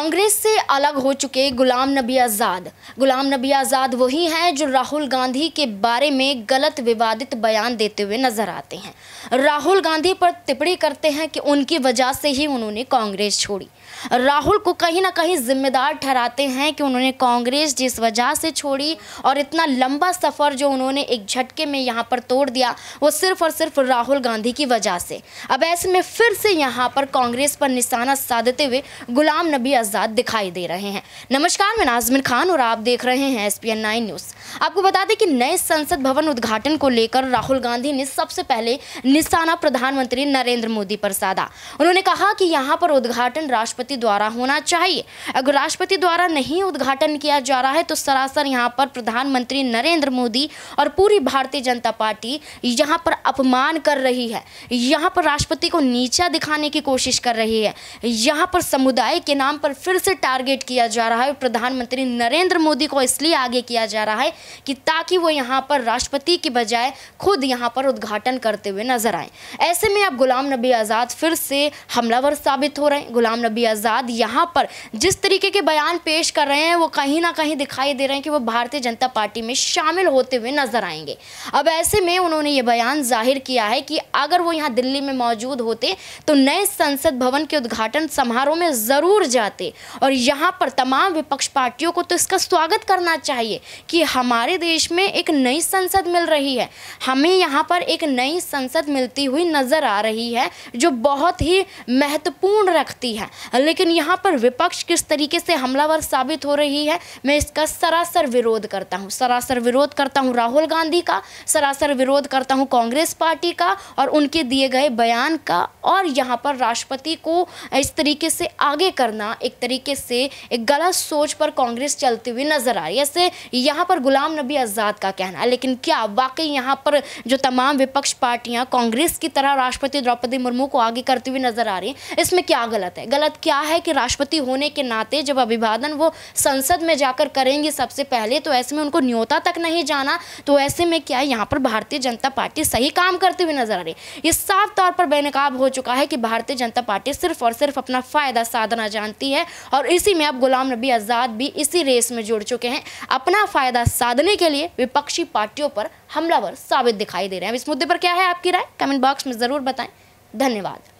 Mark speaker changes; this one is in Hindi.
Speaker 1: कांग्रेस से अलग हो चुके गुलाम नबी आज़ाद गुलाम नबी आज़ाद वही हैं जो राहुल गांधी के बारे में गलत विवादित बयान देते हुए नजर आते हैं राहुल गांधी पर टिप्पणी करते हैं कि उनकी वजह से ही उन्होंने कांग्रेस छोड़ी राहुल को कहीं ना कहीं जिम्मेदार ठहराते हैं कि उन्होंने कांग्रेस जिस वजह से छोड़ी और इतना लंबा सफ़र जो उन्होंने एक झटके में यहाँ पर तोड़ दिया वो सिर्फ और सिर्फ राहुल गांधी की वजह से अब ऐसे में फिर से यहाँ पर कांग्रेस पर निशाना साधते हुए गुलाम नबी आज़ाद कागजात दिखाई दे रहे हैं नमस्कार मैं नाजमिन खान और आप देख रहे हैं S P N nine news आपको बता दें कि नए संसद भवन उद्घाटन को लेकर राहुल गांधी ने सबसे पहले निशाना प्रधानमंत्री नरेंद्र मोदी पर साधा उन्होंने कहा कि यहाँ पर उद्घाटन राष्ट्रपति द्वारा होना चाहिए अगर राष्ट्रपति द्वारा नहीं उद्घाटन किया जा रहा है तो सरासर यहाँ पर प्रधानमंत्री नरेंद्र मोदी और पूरी भारतीय जनता पार्टी यहाँ पर अपमान कर रही है यहाँ पर राष्ट्रपति को नीचा दिखाने की कोशिश कर रही है यहाँ पर समुदाय के नाम पर फिर से टारगेट किया जा रहा है प्रधानमंत्री नरेंद्र मोदी को इसलिए आगे किया जा रहा है कि ताकि वो यहाँ पर राष्ट्रपति के बजाय खुद यहाँ पर उद्घाटन करते हुए नजर आए ऐसे में अब गुलाम नबी आज़ाद फिर से हमलावर साबित हो रहे हैं गुलाम नबी आज़ाद यहाँ पर जिस तरीके के बयान पेश कर रहे हैं वो कहीं ना कहीं दिखाई दे रहे हैं कि वो भारतीय जनता पार्टी में शामिल होते हुए नजर आएंगे अब ऐसे में उन्होंने ये बयान जाहिर किया है कि अगर वो यहाँ दिल्ली में मौजूद होते तो नए संसद भवन के उद्घाटन समारोह में ज़रूर जाते और यहाँ पर तमाम विपक्ष पार्टियों को तो इसका स्वागत करना चाहिए कि हमारे देश में एक नई संसद मिल रही है हमें यहाँ पर एक नई संसद मिलती हुई नज़र आ रही है जो बहुत ही महत्वपूर्ण रखती है लेकिन यहाँ पर विपक्ष किस तरीके से हमलावर साबित हो रही है मैं इसका सरासर विरोध करता हूँ सरासर विरोध करता हूँ राहुल गांधी का सरासर विरोध करता हूँ कांग्रेस पार्टी का और उनके दिए गए बयान का और यहाँ पर राष्ट्रपति को इस तरीके से आगे करना एक तरीके से एक गलत सोच पर कांग्रेस चलती हुई नजर आ रही है ऐसे यहाँ पर गुलाम नबी आज़ाद का कहना है लेकिन क्या वाकई यहाँ पर जो तमाम विपक्ष पार्टियां कांग्रेस की तरह राष्ट्रपति द्रौपदी मुर्मू को आगे करती हुई नजर आ रही है इसमें क्या गलत है गलत क्या है कि राष्ट्रपति होने के नाते जब अभिवादन वो संसद में जाकर करेंगे सबसे पहले तो ऐसे में उनको न्योता तक नहीं जाना तो ऐसे में क्या यहाँ पर भारतीय जनता पार्टी सही काम करती हुई नजर आ रही है ये साफ तौर पर बेनकाब हो चुका है कि भारतीय जनता पार्टी सिर्फ और सिर्फ अपना फ़ायदा साधना जानती है और इसी में अब गुलाम नबी आज़ाद भी इसी रेस में जुड़ चुके हैं अपना फ़ायदा साधने के लिए विपक्षी पार्टियों पर हमलावर साबित दिखाई दे रहे हैं अब इस मुद्दे पर क्या है आपकी राय कमेंट बॉक्स में ज़रूर बताएं धन्यवाद